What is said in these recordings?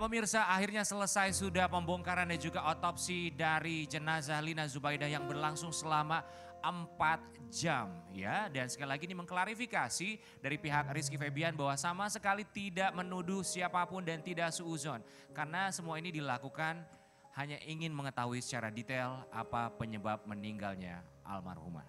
pemirsa, akhirnya selesai sudah pembongkaran dan juga otopsi dari jenazah Lina Zubaidah yang berlangsung selama 4 jam ya dan sekali lagi ini mengklarifikasi dari pihak Rizky Febian bahwa sama sekali tidak menuduh siapapun dan tidak suuzon karena semua ini dilakukan hanya ingin mengetahui secara detail apa penyebab meninggalnya almarhumah.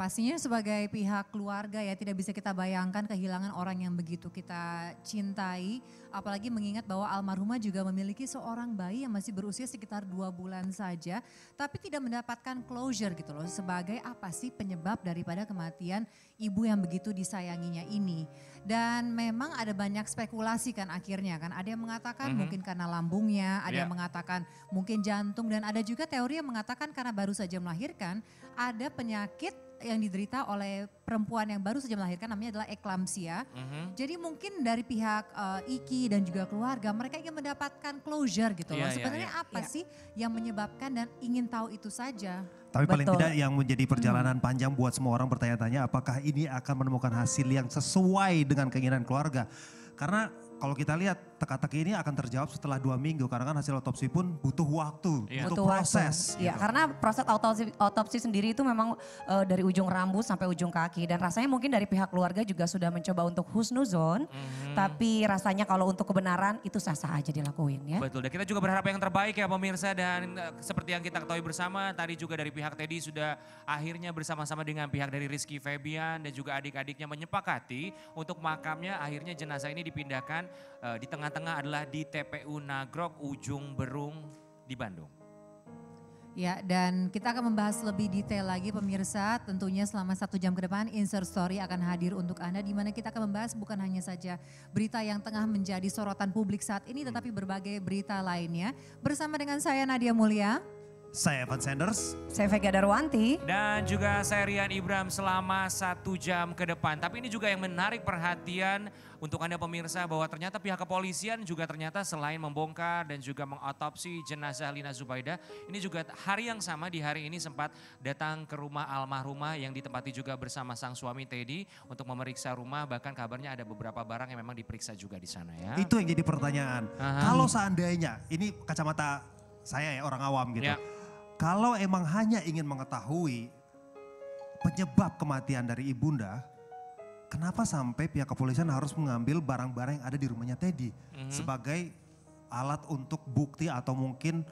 Pastinya sebagai pihak keluarga ya tidak bisa kita bayangkan kehilangan orang yang begitu kita cintai. Apalagi mengingat bahwa almarhumah juga memiliki seorang bayi yang masih berusia sekitar dua bulan saja. Tapi tidak mendapatkan closure gitu loh sebagai apa sih penyebab daripada kematian ibu yang begitu disayanginya ini. Dan memang ada banyak spekulasi kan akhirnya kan. Ada yang mengatakan mm -hmm. mungkin karena lambungnya, ada yeah. yang mengatakan mungkin jantung. Dan ada juga teori yang mengatakan karena baru saja melahirkan ada penyakit yang diderita oleh perempuan yang baru saja melahirkan namanya adalah eklampsia. Mm -hmm. Jadi mungkin dari pihak uh, Iki dan juga keluarga mereka ingin mendapatkan closure gitu yeah, loh. Iya, iya, Sebenarnya yeah, yeah. apa yeah. sih yang menyebabkan dan ingin tahu itu saja. Tapi Betul. paling tidak yang menjadi perjalanan hmm. panjang buat semua orang bertanya-tanya apakah ini akan menemukan hasil yang sesuai dengan keinginan keluarga. Karena kalau kita lihat teka-teki ini akan terjawab setelah dua minggu karena kan hasil otopsi pun butuh waktu, yeah. butuh, butuh proses. Iya, gitu. karena proses autopsi, otopsi sendiri itu memang e, dari ujung rambut sampai ujung kaki dan rasanya mungkin dari pihak keluarga juga sudah mencoba untuk husnuzon, mm-hmm. tapi rasanya kalau untuk kebenaran itu sah-sah aja dilakuin ya. Betul. Dan kita juga berharap yang terbaik ya pemirsa dan e, seperti yang kita ketahui bersama tadi juga dari pihak Teddy sudah akhirnya bersama-sama dengan pihak dari Rizky Febian dan juga adik-adiknya menyepakati untuk makamnya akhirnya jenazah ini dipindahkan e, di tengah tengah-tengah adalah di TPU Nagrok Ujung Berung di Bandung. Ya, dan kita akan membahas lebih detail lagi pemirsa. Tentunya selama satu jam ke depan Insert Story akan hadir untuk Anda di mana kita akan membahas bukan hanya saja berita yang tengah menjadi sorotan publik saat ini tetapi berbagai berita lainnya. Bersama dengan saya Nadia Mulia. Saya Evan Sanders. Saya Vega Darwanti. Dan juga saya Rian Ibram selama satu jam ke depan. Tapi ini juga yang menarik perhatian untuk Anda pemirsa bahwa ternyata pihak kepolisian juga ternyata selain membongkar dan juga mengotopsi jenazah Lina Zubaida. Ini juga hari yang sama di hari ini sempat datang ke rumah almarhumah yang ditempati juga bersama sang suami Teddy untuk memeriksa rumah. Bahkan kabarnya ada beberapa barang yang memang diperiksa juga di sana ya. Itu yang jadi pertanyaan. Aha. Kalau seandainya, ini kacamata saya ya orang awam gitu. Ya kalau emang hanya ingin mengetahui penyebab kematian dari ibunda, kenapa sampai pihak kepolisian harus mengambil barang-barang yang ada di rumahnya Teddy mm -hmm. sebagai alat untuk bukti atau mungkin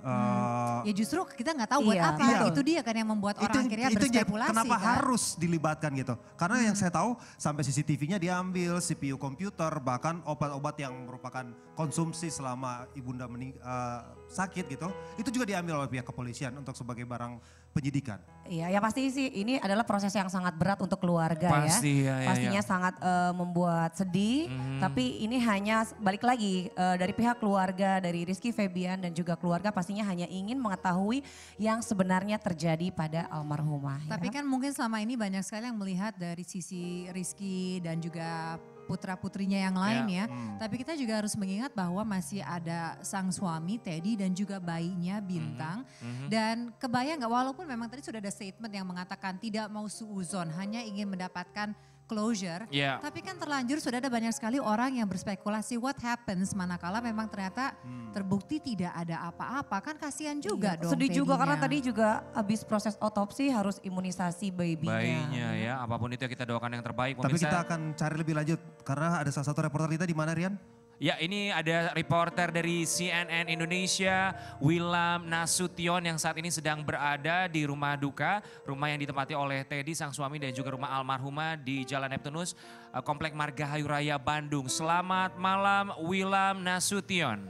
Uh, ya justru kita nggak tahu buat iya. apa. Iya. Itu dia kan yang membuat orang itu, akhirnya itu berspekulasi. Kenapa kan? harus dilibatkan gitu? Karena hmm. yang saya tahu sampai CCTV-nya diambil, CPU komputer, bahkan obat-obat yang merupakan konsumsi selama ibunda uh, sakit gitu, itu juga diambil oleh pihak kepolisian untuk sebagai barang penyidikan. Iya, ya pasti sih ini adalah proses yang sangat berat untuk keluarga ya. pasti, ya. ya Pastinya ya, sangat uh, membuat sedih, hmm. tapi ini hanya balik lagi uh, dari pihak keluarga dari Rizky Febian dan juga keluarga pastinya hanya ingin mengetahui yang sebenarnya terjadi pada almarhumah. Ya. Tapi ya. kan mungkin selama ini banyak sekali yang melihat dari sisi Rizky dan juga putra-putrinya yang ya, lain ya. ya. Hmm. Tapi kita juga harus mengingat bahwa masih ada sang suami Teddy dan juga bayinya hmm, Bintang. Hmm. Hmm. Dan kebayang nggak walaupun memang tadi sudah ada statement yang mengatakan tidak mau suuzon, hanya ingin mendapatkan closure. Yeah. Tapi kan terlanjur sudah ada banyak sekali orang yang berspekulasi what happens manakala memang ternyata hmm. terbukti tidak ada apa-apa kan kasihan iya. juga iya, dong. Sedih juga karena tadi juga habis proses otopsi harus imunisasi babynya. Bayinya ya, ya apapun itu ya kita doakan yang terbaik. Tapi kita akan cari lebih lanjut karena ada salah satu reporter kita di mana Rian? Ya ini ada reporter dari CNN Indonesia, Wilam Nasution yang saat ini sedang berada di rumah duka. Rumah yang ditempati oleh Teddy, sang suami dan juga rumah almarhumah di Jalan Neptunus, eh, Komplek Margahayu Raya, Bandung. Selamat malam Wilam Nasution.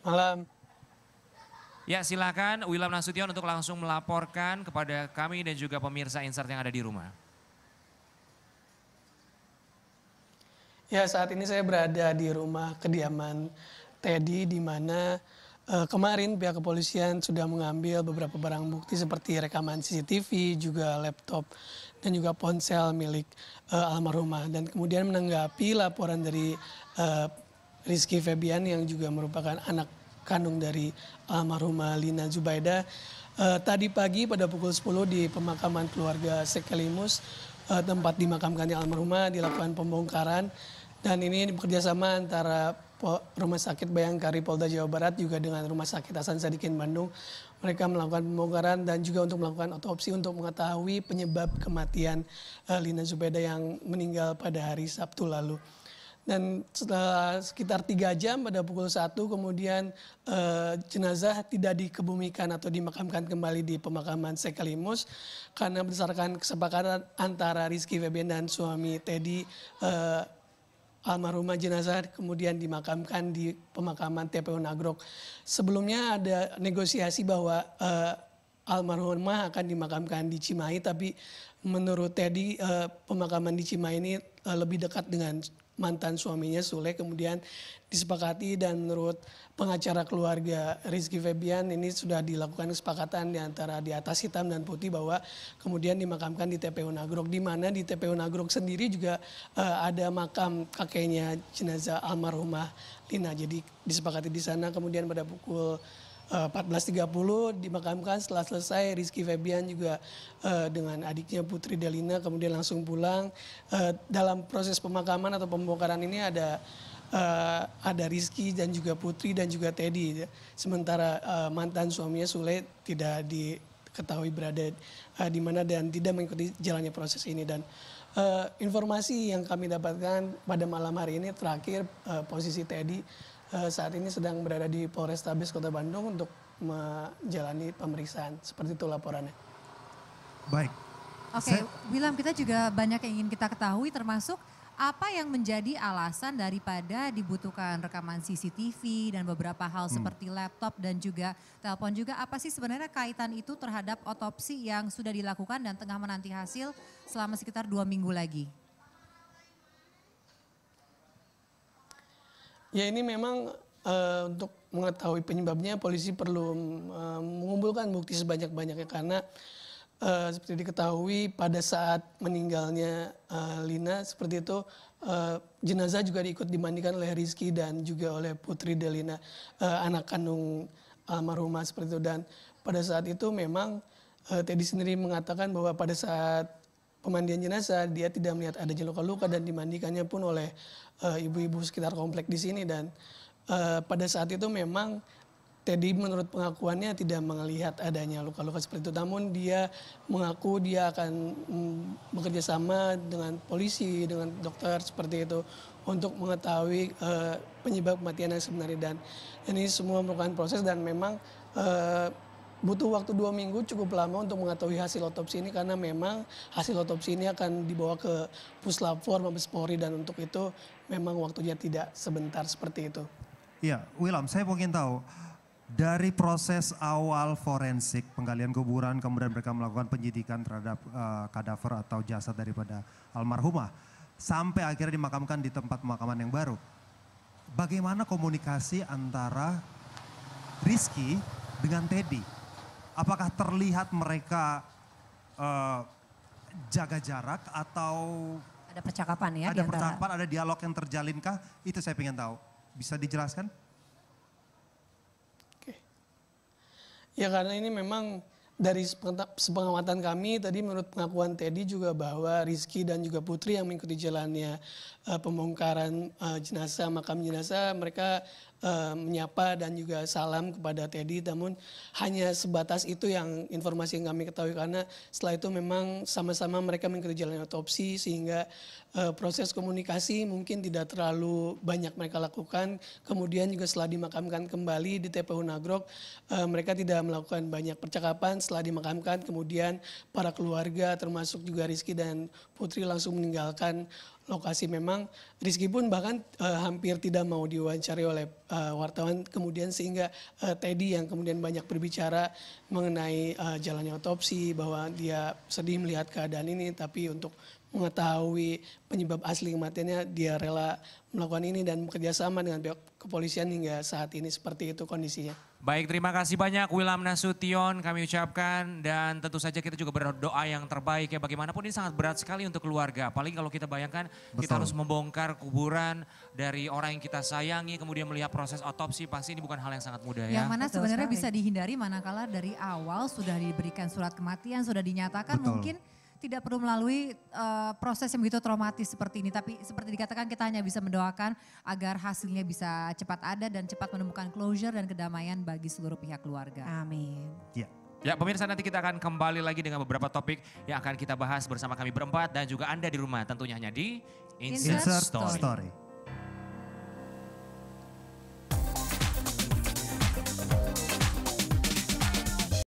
Malam. Ya silakan Wilam Nasution untuk langsung melaporkan kepada kami dan juga pemirsa Insert yang ada di rumah. Ya, saat ini saya berada di rumah kediaman Teddy di mana uh, kemarin pihak kepolisian sudah mengambil beberapa barang bukti seperti rekaman CCTV, juga laptop dan juga ponsel milik uh, almarhumah dan kemudian menanggapi laporan dari uh, Rizky Febian yang juga merupakan anak kandung dari almarhumah Lina Zubaida. Uh, tadi pagi pada pukul 10 di pemakaman keluarga Sekelimus uh, tempat dimakamkannya almarhumah dilakukan pembongkaran dan ini bekerjasama antara Rumah Sakit Bayangkari Polda Jawa Barat juga dengan Rumah Sakit Hasan Sadikin Bandung. Mereka melakukan pembongkaran dan juga untuk melakukan otopsi untuk mengetahui penyebab kematian uh, Lina Zubeda yang meninggal pada hari Sabtu lalu. Dan setelah sekitar tiga jam pada pukul satu kemudian uh, jenazah tidak dikebumikan atau dimakamkan kembali di pemakaman Sekalimus karena berdasarkan kesepakatan antara Rizky Febian dan suami Teddy uh, almarhumah jenazah kemudian dimakamkan di pemakaman TPU Nagrok. Sebelumnya ada negosiasi bahwa uh, almarhumah akan dimakamkan di Cimahi, tapi menurut Teddy uh, pemakaman di Cimahi ini uh, lebih dekat dengan mantan suaminya Sule kemudian disepakati dan menurut pengacara keluarga Rizky Febian ini sudah dilakukan kesepakatan di antara di atas hitam dan putih bahwa kemudian dimakamkan di TPU Nagrok di mana di TPU Nagrok sendiri juga uh, ada makam kakeknya jenazah almarhumah Lina jadi disepakati di sana kemudian pada pukul 14.30 eh, dimakamkan setelah selesai Rizky Febian juga uh, dengan adiknya Putri Delina kemudian langsung pulang uh, dalam proses pemakaman atau pembongkaran ini ada uh, ada Rizky dan juga Putri dan juga Teddy sementara uh, mantan suaminya Sule tidak diketahui berada uh, di mana dan tidak mengikuti jalannya proses ini dan uh, informasi yang kami dapatkan pada malam hari ini terakhir uh, posisi Teddy Eh, saat ini sedang berada di Polrestabes Kota Bandung untuk menjalani pemeriksaan. Seperti itu laporannya. Baik. Oke, okay, William kita juga banyak yang ingin kita ketahui termasuk apa yang menjadi alasan daripada dibutuhkan rekaman CCTV dan beberapa hal hmm. seperti laptop dan juga telepon juga apa sih sebenarnya kaitan itu terhadap otopsi yang sudah dilakukan dan tengah menanti hasil selama sekitar dua minggu lagi? Ya ini memang uh, untuk mengetahui penyebabnya polisi perlu uh, mengumpulkan bukti sebanyak-banyaknya karena uh, seperti diketahui pada saat meninggalnya uh, Lina seperti itu uh, jenazah juga diikut dimandikan oleh Rizky dan juga oleh putri Delina uh, anak kandung almarhumah seperti itu dan pada saat itu memang uh, Teddy sendiri mengatakan bahwa pada saat pemandian jenazah dia tidak melihat adanya luka-luka dan dimandikannya pun oleh eh, ibu-ibu uh, sekitar komplek di sini dan uh, pada saat itu memang Teddy menurut pengakuannya tidak melihat adanya luka-luka seperti itu. Namun dia mengaku dia akan mm, bekerja sama dengan polisi, dengan dokter seperti itu untuk mengetahui uh, penyebab kematian yang sebenarnya dan ini semua merupakan proses dan memang uh, butuh waktu dua minggu cukup lama untuk mengetahui hasil otopsi ini karena memang hasil otopsi ini akan dibawa ke puslapor Mabes Polri dan untuk itu memang waktunya tidak sebentar seperti itu. Iya, Wilam, saya mungkin tahu dari proses awal forensik penggalian kuburan kemudian mereka melakukan penyidikan terhadap uh, kadaver atau jasad daripada almarhumah sampai akhirnya dimakamkan di tempat pemakaman yang baru. Bagaimana komunikasi antara Rizky dengan Teddy? Apakah terlihat mereka uh, jaga jarak atau ada percakapan ya? Ada percakapan, ada dialog yang terjalinkah? Itu saya ingin tahu. Bisa dijelaskan? Oke. Ya karena ini memang dari sepengamatan kami tadi menurut pengakuan Teddy juga bahwa Rizky dan juga Putri yang mengikuti jalannya uh, pembongkaran uh, jenazah makam jenazah mereka uh, menyapa dan juga salam kepada Teddy namun hanya sebatas itu yang informasi yang kami ketahui karena setelah itu memang sama-sama mereka mengikuti jalannya otopsi sehingga uh, proses komunikasi mungkin tidak terlalu banyak mereka lakukan kemudian juga setelah dimakamkan kembali di TPU Nagrok uh, mereka tidak melakukan banyak percakapan setelah dimakamkan kemudian para keluarga termasuk juga Rizky dan Putri langsung meninggalkan lokasi memang Rizky pun bahkan e, hampir tidak mau diwawancari oleh e, wartawan kemudian sehingga e, Teddy yang kemudian banyak berbicara mengenai e, jalannya otopsi bahwa dia sedih melihat keadaan ini tapi untuk mengetahui penyebab asli kematiannya, dia rela melakukan ini dan bekerja dengan pihak kepolisian hingga saat ini seperti itu kondisinya. Baik, terima kasih banyak Wilam Nasution kami ucapkan dan tentu saja kita juga berdoa yang terbaik ya bagaimanapun ini sangat berat sekali untuk keluarga. Paling kalau kita bayangkan Betul. kita harus membongkar kuburan dari orang yang kita sayangi kemudian melihat proses otopsi pasti ini bukan hal yang sangat mudah ya. Yang mana Betul sebenarnya sekali. bisa dihindari manakala dari awal sudah diberikan surat kematian, sudah dinyatakan Betul. mungkin tidak perlu melalui uh, proses yang begitu traumatis seperti ini. Tapi seperti dikatakan kita hanya bisa mendoakan agar hasilnya bisa cepat ada dan cepat menemukan closure dan kedamaian bagi seluruh pihak keluarga. Amin. Ya. Ya pemirsa nanti kita akan kembali lagi dengan beberapa topik yang akan kita bahas bersama kami berempat dan juga Anda di rumah tentunya hanya di Insert, Insert Story.